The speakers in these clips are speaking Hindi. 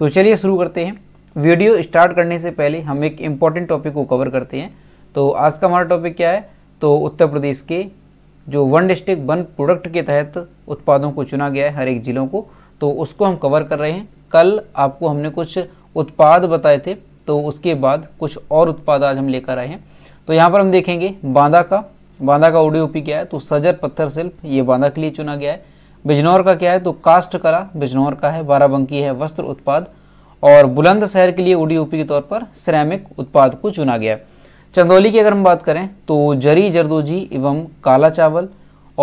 तो चलिए शुरू करते हैं वीडियो स्टार्ट करने से पहले हम एक इम्पॉर्टेंट टॉपिक को कवर करते हैं तो आज का हमारा टॉपिक क्या है तो उत्तर प्रदेश के जो वन डिस्ट्रिक्ट वन प्रोडक्ट के तहत उत्पादों को चुना गया है हर एक ज़िलों को तो उसको हम कवर कर रहे हैं कल आपको हमने कुछ उत्पाद बताए थे तो उसके बाद कुछ और उत्पाद आज हम लेकर आए हैं तो यहाँ पर हम देखेंगे बांदा का बांदा का ओडीओपी क्या है तो सजर पत्थर शिल्प ये बांदा के लिए चुना गया है बिजनौर का क्या है तो कास्ट कला बिजनौर का है बाराबंकी है वस्त्र उत्पाद और बुलंदशहर के लिए ओडीओपी के तौर पर सिरेमिक उत्पाद को चुना गया चंदौली की अगर हम बात करें तो जरी जरदोजी एवं काला चावल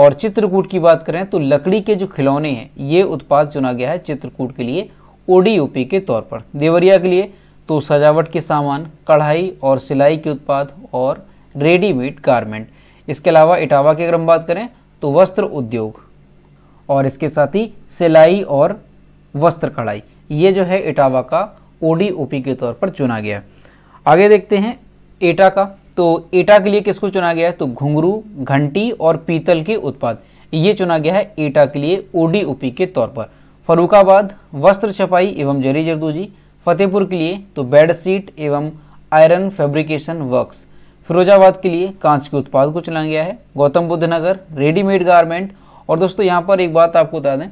और चित्रकूट की बात करें तो लकड़ी के जो खिलौने हैं ये उत्पाद चुना गया है चित्रकूट के लिए ओडीओपी के तौर पर देवरिया के लिए तो सजावट के सामान कढ़ाई और सिलाई के उत्पाद और रेडीमेड गारमेंट इसके अलावा इटावा की अगर हम बात करें तो वस्त्र उद्योग और इसके साथ ही सिलाई और वस्त्र कढ़ाई ये जो है इटावा का ओडी पी के तौर पर चुना गया आगे देखते हैं एटा का तो एटा के लिए किसको चुना गया है तो घुंघरू घंटी और पीतल के उत्पाद ये चुना गया है एटा के लिए ओडी पी के तौर पर फरुखाबाद वस्त्र छपाई एवं जरी जरदोजी फतेहपुर के लिए तो बेड एवं आयरन फैब्रिकेशन वर्क्स फिरोजाबाद के लिए कांच के उत्पाद को चुना गया है गौतम बुद्ध नगर रेडीमेड गारमेंट और दोस्तों यहाँ पर एक बात आपको बता दें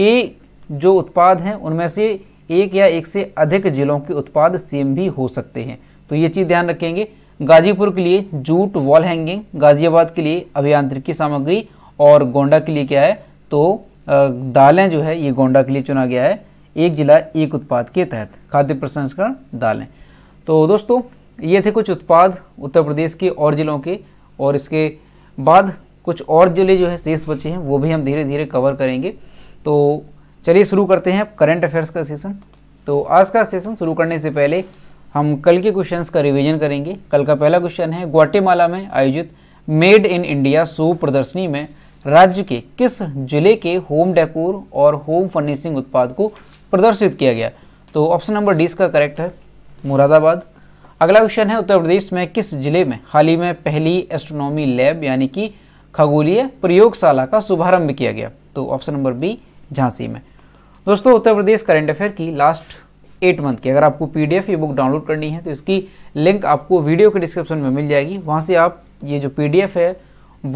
कि जो उत्पाद हैं उनमें से एक या एक से अधिक जिलों के उत्पाद सेम भी हो सकते हैं तो ये चीज़ ध्यान रखेंगे गाजीपुर के लिए जूट वॉल हैंगिंग गाजियाबाद के लिए अभियांत्रिकी सामग्री और गोंडा के लिए क्या है तो दालें जो है ये गोंडा के लिए चुना गया है एक जिला एक उत्पाद के तहत खाद्य प्रसंस्करण दालें तो दोस्तों ये थे कुछ उत्पाद उत्तर प्रदेश के और ज़िलों के और इसके बाद कुछ और जिले जो है शेष बचे हैं वो भी हम धीरे धीरे कवर करेंगे तो चलिए शुरू करते हैं करंट अफेयर्स का सेशन तो आज का सेशन शुरू करने से पहले हम कल के क्वेश्चन का रिविजन करेंगे कल का पहला क्वेश्चन है ग्वाटेमाला में आयोजित मेड इन इंडिया शो प्रदर्शनी में राज्य के किस जिले के होम डेकोर और होम फर्निशिंग उत्पाद को प्रदर्शित किया गया तो ऑप्शन नंबर डी इसका करेक्ट है मुरादाबाद अगला क्वेश्चन है उत्तर प्रदेश में किस जिले में हाल ही में पहली एस्ट्रोनॉमी लैब यानी कि खगोलीय प्रयोगशाला का शुभारंभ किया गया तो ऑप्शन नंबर बी झांसी में दोस्तों उत्तर प्रदेश करंट अफेयर की लास्ट एट मंथ की अगर आपको पीडीएफ ई बुक डाउनलोड करनी है तो इसकी लिंक आपको वीडियो के डिस्क्रिप्शन में मिल जाएगी वहाँ से आप ये जो पीडीएफ है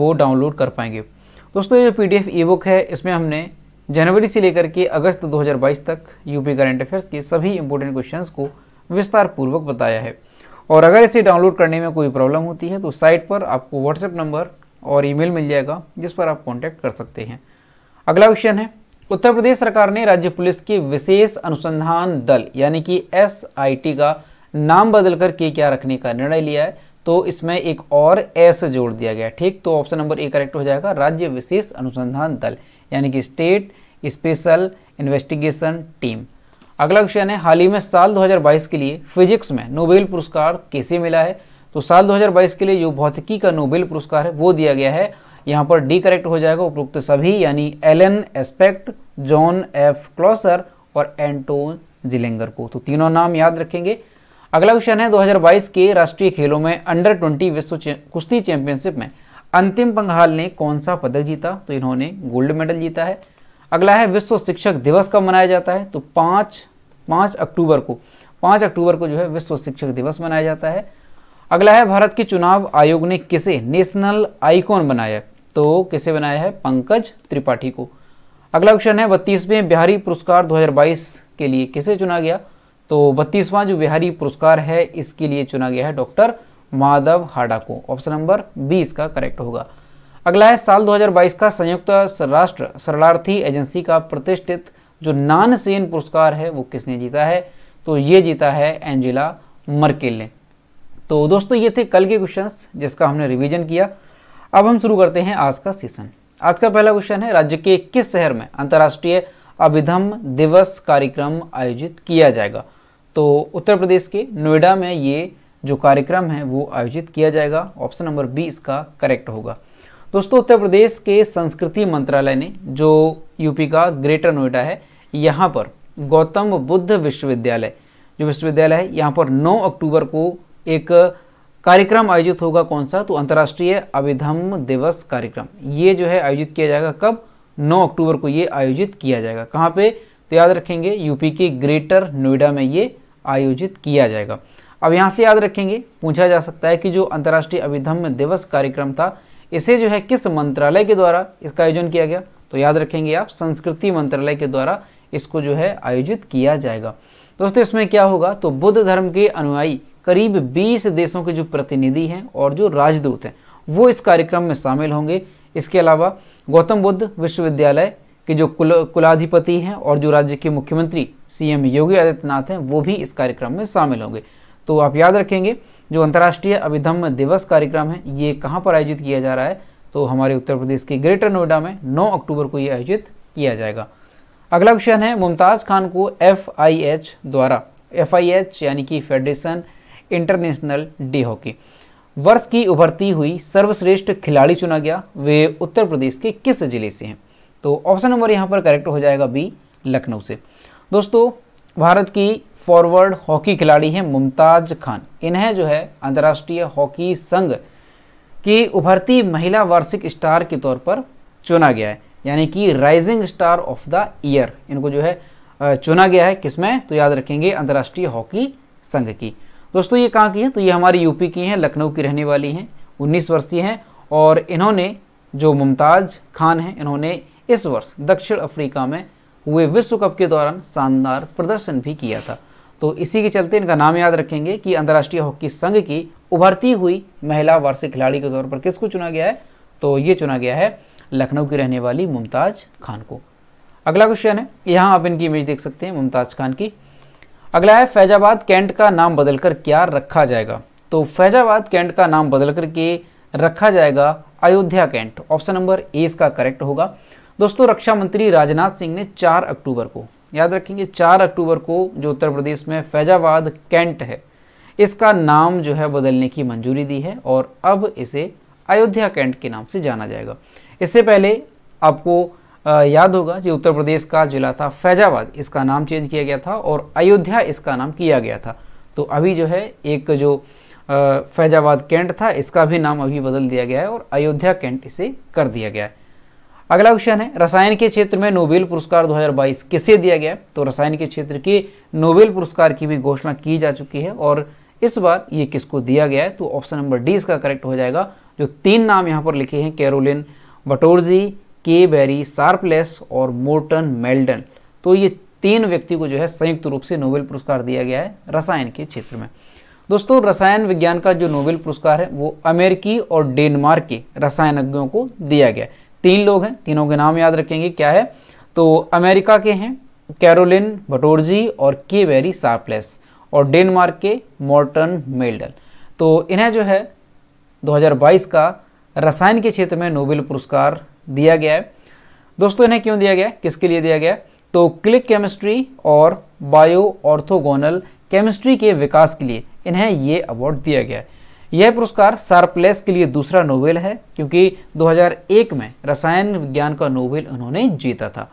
वो डाउनलोड कर पाएंगे दोस्तों ये जो पीडीएफ ई बुक है इसमें हमने जनवरी से लेकर के अगस्त 2022 तक यूपी करंट अफेयर्स के सभी इंपोर्टेंट क्वेश्चन को विस्तार पूर्वक बताया है और अगर इसे डाउनलोड करने में कोई प्रॉब्लम होती है तो साइट पर आपको व्हाट्सएप नंबर और ईमेल मिल जाएगा जिस पर आप कॉन्टैक्ट कर सकते हैं अगला क्वेश्चन है उत्तर प्रदेश सरकार ने राज्य पुलिस की विशेष अनुसंधान दल यानी कि एस का नाम बदलकर के क्या रखने का निर्णय लिया है तो इसमें एक और एस जोड़ दिया गया ठीक तो ऑप्शन नंबर ए करेक्ट हो जाएगा राज्य विशेष अनुसंधान दल यानी कि स्टेट स्पेशल इन्वेस्टिगेशन टीम अगला क्वेश्चन है हाल ही में साल 2022 के लिए फिजिक्स में नोबेल पुरस्कार कैसे मिला है तो साल 2022 के लिए जो भौतिकी का नोबेल पुरस्कार है वो दिया गया है यहाँ पर डी करेक्ट हो जाएगा उपरोक्त सभी यानी Alain Aspect John F Clauser और एंटोन जिलेंगर को तो तीनों नाम याद रखेंगे अगला क्वेश्चन है 2022 के राष्ट्रीय खेलों में अंडर 20 विश्व चे, कुश्ती चैंपियनशिप में अंतिम पंघाल ने कौन सा पदक जीता तो इन्होंने गोल्ड मेडल जीता है अगला है विश्व शिक्षक दिवस कब मनाया जाता है तो पाँच पाँच अक्टूबर को पाँच अक्टूबर को जो है विश्व शिक्षक दिवस मनाया जाता है अगला है भारत की चुनाव आयोग ने किसे नेशनल आइकॉन बनाया तो किसे बनाया है पंकज त्रिपाठी को अगला क्वेश्चन है बत्तीसवें बिहारी पुरस्कार 2022 के लिए किसे चुना गया तो बत्तीसवां जो बिहारी पुरस्कार है इसके लिए चुना गया है डॉक्टर माधव हाडा को ऑप्शन नंबर बीस का करेक्ट होगा अगला है साल 2022 का संयुक्त राष्ट्र शरणार्थी एजेंसी का प्रतिष्ठित जो नानसेन पुरस्कार है वो किसने जीता है तो ये जीता है एंजिला मर्केल ने तो दोस्तों ये थे कल के क्वेश्चंस जिसका हमने रिवीजन किया अब हम शुरू करते हैं आज का सेशन आज का पहला क्वेश्चन है राज्य के किस शहर में अंतर्राष्ट्रीय अभिधम दिवस कार्यक्रम आयोजित किया जाएगा तो उत्तर प्रदेश के नोएडा में ये जो कार्यक्रम है वो आयोजित किया जाएगा ऑप्शन नंबर बी इसका करेक्ट होगा दोस्तों उत्तर प्रदेश के संस्कृति मंत्रालय ने जो यूपी का ग्रेटर नोएडा है यहाँ पर गौतम बुद्ध विश्वविद्यालय जो विश्वविद्यालय है यहाँ पर 9 अक्टूबर को एक कार्यक्रम आयोजित होगा कौन सा तो अंतर्राष्ट्रीय अभिधम दिवस कार्यक्रम ये जो है आयोजित किया जाएगा कब 9 अक्टूबर को ये आयोजित किया जाएगा कहाँ पे तो याद रखेंगे यूपी के ग्रेटर नोएडा में ये आयोजित किया जाएगा अब यहाँ से याद रखेंगे पूछा जा सकता है कि जो अंतर्राष्ट्रीय अभिधम दिवस कार्यक्रम था इसे जो है किस मंत्रालय के द्वारा इसका आयोजन किया गया तो याद रखेंगे आप संस्कृति मंत्रालय के द्वारा इसको जो है आयोजित किया जाएगा दोस्तों इसमें क्या होगा तो बुद्ध धर्म के अनुयायी करीब 20 देशों के जो प्रतिनिधि हैं और जो राजदूत हैं वो इस कार्यक्रम में शामिल होंगे इसके अलावा गौतम बुद्ध विश्वविद्यालय के जो कुल कुलाधिपति हैं और जो राज्य के मुख्यमंत्री सीएम योगी आदित्यनाथ हैं वो भी इस कार्यक्रम में शामिल होंगे तो आप याद रखेंगे जो अंतर्राष्ट्रीय अभिधम दिवस कार्यक्रम है ये कहाँ पर आयोजित किया जा रहा है तो हमारे उत्तर प्रदेश के ग्रेटर नोएडा में नौ अक्टूबर को ये आयोजित किया जाएगा अगला क्वेश्चन है मुमताज़ खान को एफ द्वारा एफ यानी कि फेडरेशन इंटरनेशनल डे हॉकी वर्ष की उभरती हुई सर्वश्रेष्ठ खिलाड़ी चुना गया वे उत्तर प्रदेश के किस जिले से हैं तो ऑप्शन नंबर यहाँ पर करेक्ट हो जाएगा बी लखनऊ से दोस्तों भारत की फॉरवर्ड हॉकी खिलाड़ी हैं मुमताज खान इन्हें जो है अंतर्राष्ट्रीय हॉकी संघ की उभरती महिला वार्षिक स्टार के तौर पर चुना गया है यानी कि rising star of the year इनको जो है चुना गया है किसमें तो याद रखेंगे अंतर्राष्ट्रीय हॉकी संघ की दोस्तों ये कहाँ की हैं तो ये हमारी यूपी की हैं लखनऊ की रहने वाली हैं उन्नीस वर्षीय हैं और इन्होंने जो मुमताज़ खान हैं इन्होंने इस वर्ष दक्षिण अफ्रीका में हुए विश्व कप के दौरान शानदार प्रदर्शन भी किया था तो इसी के चलते इनका नाम याद रखेंगे कि अंतर्राष्ट्रीय हॉकी संघ की उभरती हुई महिला वार्षिक खिलाड़ी के तौर पर किसको चुना गया है तो ये चुना गया है लखनऊ की रहने वाली मुमताज़ खान को अगला क्वेश्चन है यहाँ आप इनकी इमेज देख सकते हैं मुमताज़ खान की अगला है फैजाबाद कैंट का नाम बदलकर क्या रखा जाएगा तो फैजाबाद कैंट का नाम बदलकर के रखा जाएगा Ayodhya cantt option number A इसका करेक्ट होगा दोस्तों रक्षा मंत्री राजनाथ सिंह ने 4 अक्टूबर को याद रखेंगे 4 अक्टूबर को जो उत्तर प्रदेश में फैजाबाद कैंट है इसका नाम जो है बदलने की मंजूरी दी है और अब इसे अयोध्या कैंट के नाम से जाना जाएगा इससे पहले आपको याद होगा जो उत्तर प्रदेश का जिला था फैजाबाद इसका नाम चेंज किया गया था और अयोध्या इसका नाम किया गया था तो अभी जो है एक जो फैजाबाद कैंट था इसका भी नाम अभी बदल दिया गया है और अयोध्या कैंट इसे कर दिया गया है अगला क्वेश्चन है रसायन के क्षेत्र में नोबेल पुरस्कार 2022 किसे दिया गया तो रसायन के क्षेत्र के नोबेल पुरस्कार की भी घोषणा की जा चुकी है और इस बार ये किसको दिया गया है तो ऑप्शन नंबर डी इसका करेक्ट हो जाएगा जो तीन नाम यहाँ पर लिखे हैं कैरोलिन बटोरजी के बेरी सार्पलेस और मोर्टन मेल्डन तो ये तीन व्यक्ति को जो है संयुक्त रूप से नोबेल पुरस्कार दिया गया है रसायन के क्षेत्र में दोस्तों रसायन विज्ञान का जो नोबेल पुरस्कार है वो अमेरिकी और डेनमार्क के रसायनज्ञों को दिया गया है तीन लोग हैं तीनों के नाम याद रखेंगे क्या है तो अमेरिका के हैं कैरोलिन भटोरजी और के बेरी सार्पलेस और डेनमार्क के मॉर्टन मेल्डन तो इन्हें जो है 2022 का रसायन के क्षेत्र में नोबेल पुरस्कार दिया गया है दोस्तों इन्हें क्यों दिया गया है किसके लिए दिया गया तो क्लिक केमिस्ट्री और बायो ऑर्थोगोनल केमिस्ट्री के विकास के लिए इन्हें ये अवार्ड दिया गया है यह पुरस्कार सारप्लेस के लिए दूसरा नोबेल है क्योंकि 2001 में रसायन विज्ञान का नोबेल उन्होंने जीता था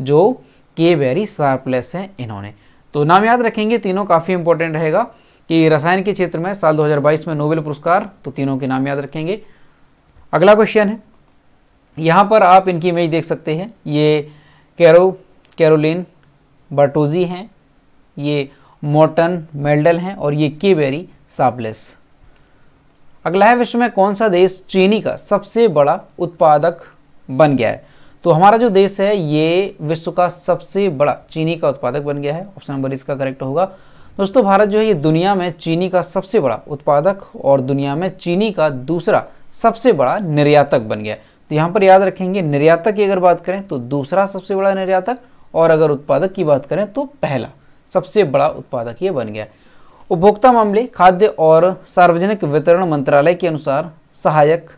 जो के वेरी सारप्लेस हैं इन्होंने तो नाम याद रखेंगे तीनों काफ़ी इंपॉर्टेंट रहेगा कि रसायन के क्षेत्र में साल 2022 में नोबेल पुरस्कार तो तीनों के नाम याद रखेंगे अगला क्वेश्चन है यहाँ पर आप इनकी इमेज देख सकते हैं ये कैरो कैरोलिन बर्टोजी हैं ये मोटन मेल्डल हैं और ये बेरी साबलेस अगला है विश्व में कौन सा देश चीनी का सबसे बड़ा उत्पादक बन गया है तो हमारा जो देश है ये विश्व का सबसे बड़ा चीनी का उत्पादक बन गया है ऑप्शन नंबर इसका करेक्ट होगा दोस्तों भारत जो है ये दुनिया में चीनी का सबसे बड़ा उत्पादक और दुनिया में चीनी का दूसरा सबसे बड़ा निर्यातक बन गया है तो यहां पर याद रखेंगे निर्यातक की अगर बात करें तो दूसरा सबसे बड़ा निर्यातक और अगर उत्पादक की बात करें तो पहला सबसे बड़ा उत्पादक ये बन गया उपभोक्ता मामले खाद्य और सार्वजनिक वितरण मंत्रालय के अनुसार सहायक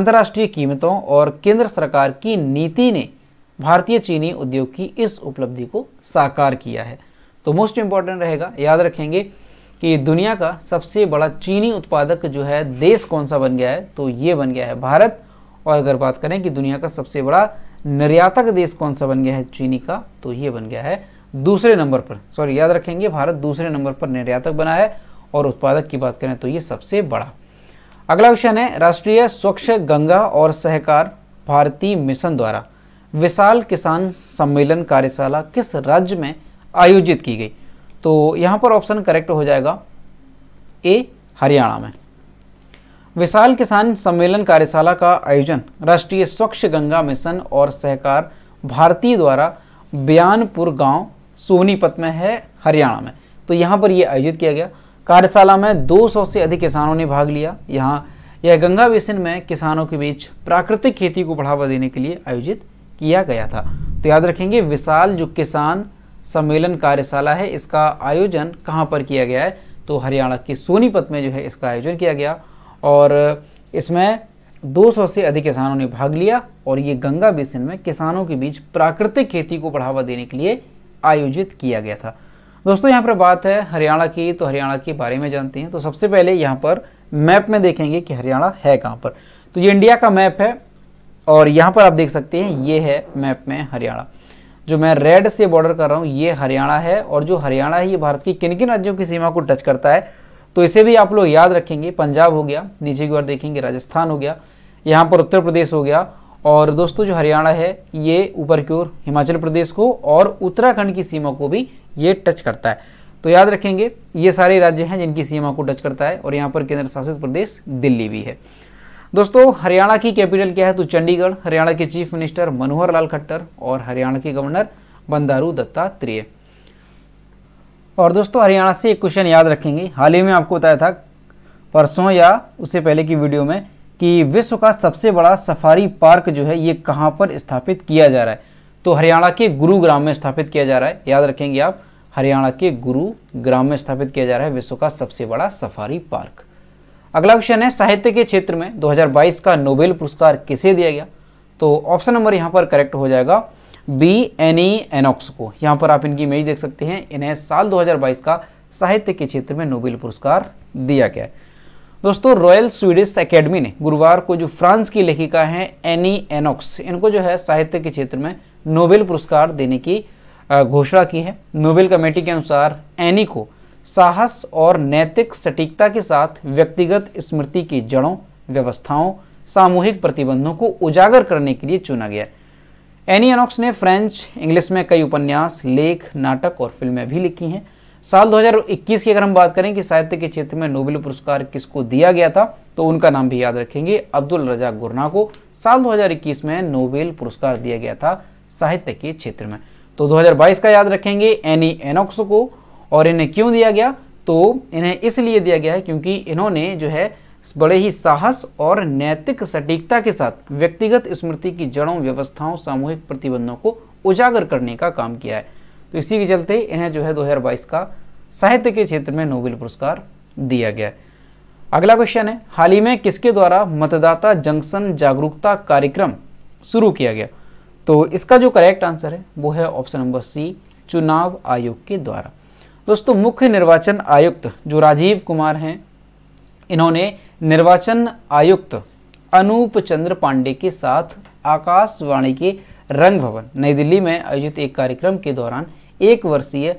अंतर्राष्ट्रीय कीमतों और केंद्र सरकार की नीति ने भारतीय चीनी उद्योग की इस उपलब्धि को साकार किया है तो मोस्ट इंपॉर्टेंट रहेगा याद रखेंगे कि दुनिया का सबसे बड़ा चीनी उत्पादक जो है देश कौन सा बन गया है तो ये बन गया है भारत और अगर बात करें कि दुनिया का सबसे बड़ा निर्यातक देश कौन सा बन गया है चीनी का तो ये बन गया है दूसरे नंबर पर सॉरी याद रखेंगे भारत दूसरे नंबर पर निर्यातक बना है और उत्पादक की बात करें तो ये सबसे बड़ा अगला क्वेश्चन है राष्ट्रीय स्वच्छ गंगा और सहकार भारती मिशन द्वारा विशाल किसान सम्मेलन कार्यशाला किस राज्य में आयोजित की गई तो यहां पर ऑप्शन करेक्ट हो जाएगा ए हरियाणा में विशाल किसान सम्मेलन कार्यशाला का आयोजन राष्ट्रीय स्वच्छ गंगा मिशन और सहकार भारती द्वारा बयानपुर गांव सोनीपत में है हरियाणा में तो यहाँ पर यह आयोजित किया गया कार्यशाला में 200 से अधिक किसानों ने भाग लिया यहाँ यह गंगा बेसिन में किसानों के बीच प्राकृतिक खेती को बढ़ावा देने के लिए आयोजित किया गया था तो याद रखेंगे विशाल जो किसान सम्मेलन कार्यशाला है इसका आयोजन कहाँ पर किया गया है तो हरियाणा के सोनीपत में जो है इसका आयोजन किया गया और इसमें 200 से अधिक किसानों ने भाग लिया और ये गंगा बेसिन में किसानों के बीच प्राकृतिक खेती को बढ़ावा देने के लिए आयोजित किया गया था दोस्तों यहाँ पर बात है हरियाणा की तो हरियाणा के बारे में जानते हैं तो सबसे पहले यहाँ पर मैप में देखेंगे कि हरियाणा है कहाँ पर तो ये इंडिया का मैप है और यहाँ पर आप देख सकते हैं ये है मैप में हरियाणा जो मैं रेड से बॉर्डर कर रहा हूँ ये हरियाणा है और जो हरियाणा है ये भारत की किन किन राज्यों की सीमा को टच करता है तो इसे भी आप लोग याद रखेंगे पंजाब हो गया नीचे की ओर देखेंगे राजस्थान हो गया यहाँ पर उत्तर प्रदेश हो गया और दोस्तों जो हरियाणा है ये ऊपर की ओर हिमाचल प्रदेश को और उत्तराखंड की सीमा को भी ये टच करता है तो याद रखेंगे ये सारे राज्य हैं जिनकी सीमा को टच करता है और यहाँ पर केंद्र शासित प्रदेश दिल्ली भी है दोस्तों हरियाणा की कैपिटल क्या है तो चंडीगढ़ हरियाणा के चीफ मिनिस्टर मनोहर लाल खट्टर और हरियाणा के गवर्नर बंदारू दत्तात्रेय और दोस्तों हरियाणा से एक क्वेश्चन याद रखेंगे हाल ही में आपको बताया था परसों या उससे पहले की वीडियो में कि विश्व का सबसे बड़ा सफारी पार्क जो है ये कहाँ पर स्थापित किया जा रहा है तो हरियाणा के गुरुग्राम में स्थापित किया जा रहा है याद रखेंगे आप हरियाणा के गुरुग्राम में स्थापित किया जा रहा है विश्व का सबसे बड़ा सफारी पार्क अगला क्वेश्चन है साहित्य के क्षेत्र में 2022 का नोबेल पुरस्कार किसे दिया गया तो ऑप्शन नंबर यहाँ पर करेक्ट हो जाएगा बी एनी एनॉक्स को यहाँ पर आप इनकी इमेज देख सकते हैं इन्हें साल 2022 का साहित्य के क्षेत्र में नोबेल पुरस्कार दिया गया है दोस्तों रॉयल स्वीडिश एकेडमी ने गुरुवार को जो फ्रांस की लेखिका हैं एनी एनॉक्स इनको जो है साहित्य के क्षेत्र में नोबेल पुरस्कार देने की घोषणा की है नोबेल कमेटी के अनुसार एनी को साहस और नैतिक सटीकता के साथ व्यक्तिगत स्मृति की जड़ों व्यवस्थाओं सामूहिक प्रतिबंधों को उजागर करने के लिए चुना गया है एनी एनॉक्स ने फ्रेंच इंग्लिश में कई उपन्यास लेख नाटक और फिल्में भी लिखी हैं साल 2021 की अगर हम बात करें कि साहित्य के क्षेत्र में नोबेल पुरस्कार किसको दिया गया था तो उनका नाम भी याद रखेंगे अब्दुल रजा गुरना को साल 2021 में नोबेल पुरस्कार दिया गया था साहित्य के क्षेत्र में तो 2022 का याद रखेंगे एनी एनोक्स को और इन्हें क्यों दिया गया तो इन्हें इसलिए दिया गया है क्योंकि इन्होंने जो है बड़े ही साहस और नैतिक सटीकता के साथ व्यक्तिगत स्मृति की जड़ों व्यवस्थाओं सामूहिक प्रतिबंधों को उजागर करने का काम किया है तो इसी के चलते इन्हें जो है 2022 का साहित्य के क्षेत्र में नोबेल पुरस्कार दिया गया अगला क्वेश्चन है हाल ही में किसके द्वारा मतदाता जंक्शन जागरूकता कार्यक्रम शुरू किया गया तो इसका जो करेक्ट आंसर है वो है ऑप्शन नंबर सी चुनाव आयोग के द्वारा दोस्तों मुख्य निर्वाचन आयुक्त जो राजीव कुमार हैं इन्होंने निर्वाचन आयुक्त अनूप चंद्र पांडे के साथ आकाशवाणी के रंग भवन नई दिल्ली में आयोजित एक कार्यक्रम के दौरान एक वर्षीय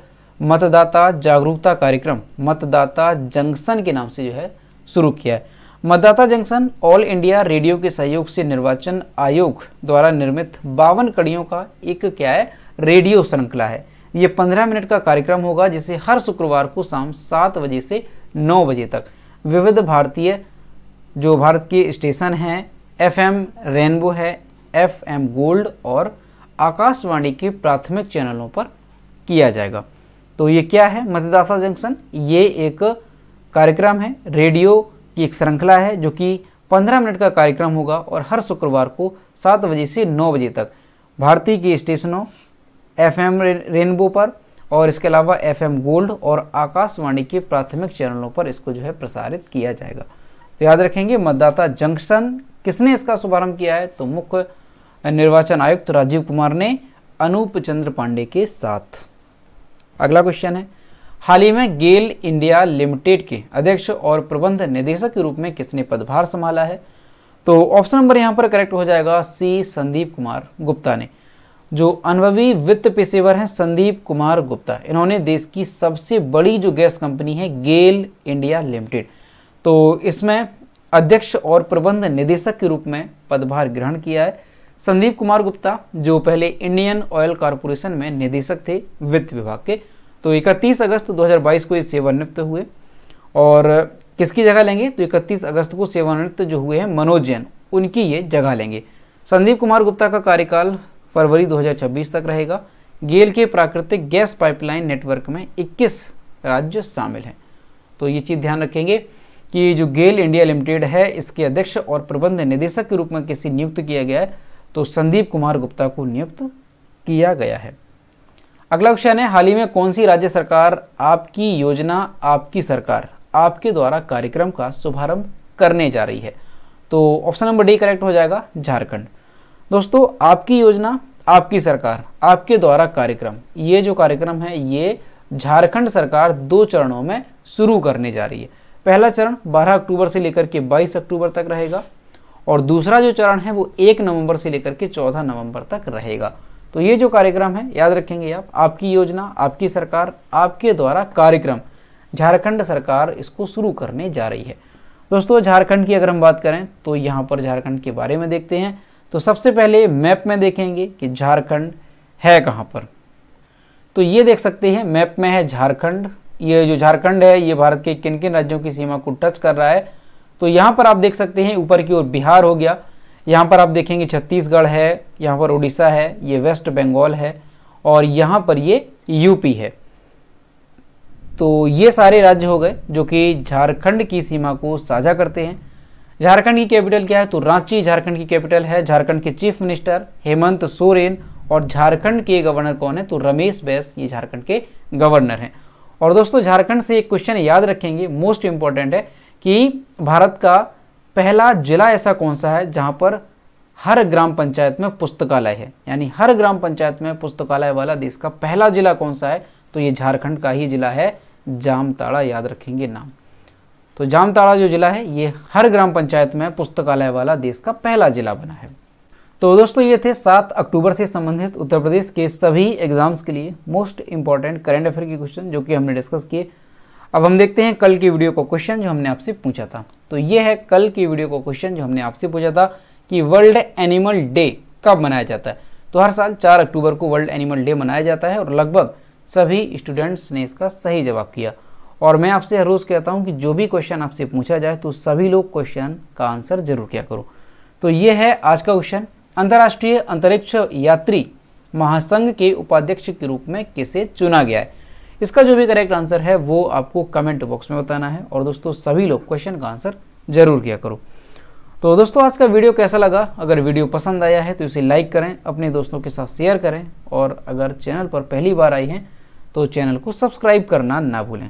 मतदाता जागरूकता कार्यक्रम मतदाता जंक्शन के नाम से जो है शुरू किया है मतदाता जंक्शन ऑल इंडिया रेडियो के सहयोग से निर्वाचन आयोग द्वारा निर्मित बावन कड़ियों का एक क्या है रेडियो श्रृंखला है ये पंद्रह मिनट का कार्यक्रम होगा जिसे हर शुक्रवार को शाम सात बजे से नौ बजे तक विविध भारतीय जो भारत के स्टेशन हैं एफएम रेनबो है एफएम गोल्ड और आकाशवाणी के प्राथमिक चैनलों पर किया जाएगा तो ये क्या है मतदाता जंक्शन ये एक कार्यक्रम है रेडियो की एक श्रृंखला है जो कि 15 मिनट का कार्यक्रम होगा और हर शुक्रवार को सात बजे से नौ बजे तक भारतीय के स्टेशनों एफ एम रेनबो पर और इसके अलावा एफएम गोल्ड और आकाशवाणी के प्राथमिक चैनलों पर इसको जो है प्रसारित किया जाएगा तो याद रखेंगे मतदाता जंक्शन किसने इसका शुभारंभ किया है तो मुख्य निर्वाचन आयुक्त राजीव कुमार ने अनूप चंद्र पांडे के साथ अगला क्वेश्चन है हाल ही में गेल इंडिया लिमिटेड के अध्यक्ष और प्रबंध निदेशक के रूप में किसने पदभार संभाला है तो ऑप्शन नंबर यहाँ पर करेक्ट हो जाएगा सी संदीप कुमार गुप्ता ने जो अनुभवी वित्त पेशेवर हैं संदीप कुमार गुप्ता इन्होंने देश की सबसे बड़ी जो गैस कंपनी है गेल इंडिया लिमिटेड तो इसमें अध्यक्ष और प्रबंध निदेशक के रूप में पदभार ग्रहण किया है संदीप कुमार गुप्ता जो पहले इंडियन ऑयल कॉरपोरेशन में निदेशक थे वित्त विभाग के तो 31 अगस्त 2022 को ये सेवानिवृत्त हुए और किसकी जगह लेंगे तो 31 अगस्त को सेवानिवृत्त जो हुए हैं मनोज जैन उनकी ये जगह लेंगे संदीप कुमार गुप्ता का कार्यकाल फरवरी 2026 तक रहेगा गेल के प्राकृतिक गैस पाइपलाइन नेटवर्क में 21 राज्य शामिल हैं तो ये चीज़ ध्यान रखेंगे कि जो गेल इंडिया लिमिटेड है इसके अध्यक्ष और प्रबंध निदेशक के रूप में किसी नियुक्त किया गया है तो संदीप कुमार गुप्ता को नियुक्त किया गया है अगला क्वेश्चन है हाल ही में कौन सी राज्य सरकार आपकी योजना आपकी सरकार आपके द्वारा कार्यक्रम का शुभारंभ करने जा रही है तो ऑप्शन नंबर डी करेक्ट हो जाएगा झारखंड दोस्तों आपकी योजना आपकी सरकार आपके द्वारा कार्यक्रम ये जो कार्यक्रम है ये झारखंड सरकार दो चरणों में शुरू करने जा रही है पहला चरण 12 अक्टूबर से लेकर के 22 अक्टूबर तक रहेगा और दूसरा जो चरण है वो 1 नवंबर से लेकर के 14 नवंबर तक रहेगा तो ये जो कार्यक्रम है याद रखेंगे आप आपकी योजना आपकी सरकार आपके द्वारा कार्यक्रम झारखंड सरकार इसको शुरू करने जा रही है दोस्तों झारखंड की अगर हम बात करें तो यहाँ पर झारखंड के बारे में देखते हैं तो सबसे पहले मैप में देखेंगे कि झारखंड है कहाँ पर तो ये देख सकते हैं मैप में है झारखंड ये जो झारखंड है ये भारत के किन किन राज्यों की सीमा को टच कर रहा है तो यहाँ पर आप देख सकते हैं ऊपर की ओर बिहार हो गया यहाँ पर आप देखेंगे छत्तीसगढ़ है यहाँ पर उड़ीसा है ये वेस्ट बंगाल है और यहाँ पर ये यूपी है तो ये सारे राज्य हो गए जो कि झारखंड की सीमा को साझा करते हैं झारखंड की कैपिटल क्या है तो रांची झारखंड की कैपिटल है झारखंड के चीफ मिनिस्टर हेमंत सोरेन और झारखंड के गवर्नर कौन है तो रमेश बैस ये झारखंड के गवर्नर हैं और दोस्तों झारखंड से एक क्वेश्चन याद रखेंगे मोस्ट इम्पॉर्टेंट है कि भारत का पहला जिला ऐसा कौन सा है जहाँ पर हर ग्राम पंचायत में पुस्तकालय है यानी हर ग्राम पंचायत में पुस्तकालय वाला देश का पहला जिला कौन सा है तो ये झारखंड का ही जिला है जामताड़ा याद रखेंगे नाम तो जामताड़ा जो जिला है ये हर ग्राम पंचायत में पुस्तकालय वाला देश का पहला जिला बना है तो दोस्तों ये थे सात अक्टूबर से संबंधित उत्तर प्रदेश के सभी एग्जाम्स के लिए मोस्ट इंपॉर्टेंट करेंट अफेयर के क्वेश्चन जो कि हमने डिस्कस किए अब हम देखते हैं कल की वीडियो को क्वेश्चन जो हमने आपसे पूछा था तो ये है कल की वीडियो को क्वेश्चन जो हमने आपसे पूछा था कि वर्ल्ड एनिमल डे कब मनाया जाता है तो हर साल चार अक्टूबर को वर्ल्ड एनिमल डे मनाया जाता है और लगभग सभी स्टूडेंट्स ने इसका सही जवाब किया और मैं आपसे हर रोज़ कहता हूँ कि जो भी क्वेश्चन आपसे पूछा जाए तो सभी लोग क्वेश्चन का आंसर जरूर किया करो तो ये है आज का क्वेश्चन अंतर्राष्ट्रीय अंतरिक्ष यात्री महासंघ के उपाध्यक्ष के रूप में किसे चुना गया है इसका जो भी करेक्ट आंसर है वो आपको कमेंट बॉक्स में बताना है और दोस्तों सभी लोग क्वेश्चन का आंसर जरूर किया करो तो दोस्तों आज का वीडियो कैसा लगा अगर वीडियो पसंद आया है तो इसे लाइक करें अपने दोस्तों के साथ शेयर करें और अगर चैनल पर पहली बार आई हैं तो चैनल को सब्सक्राइब करना ना भूलें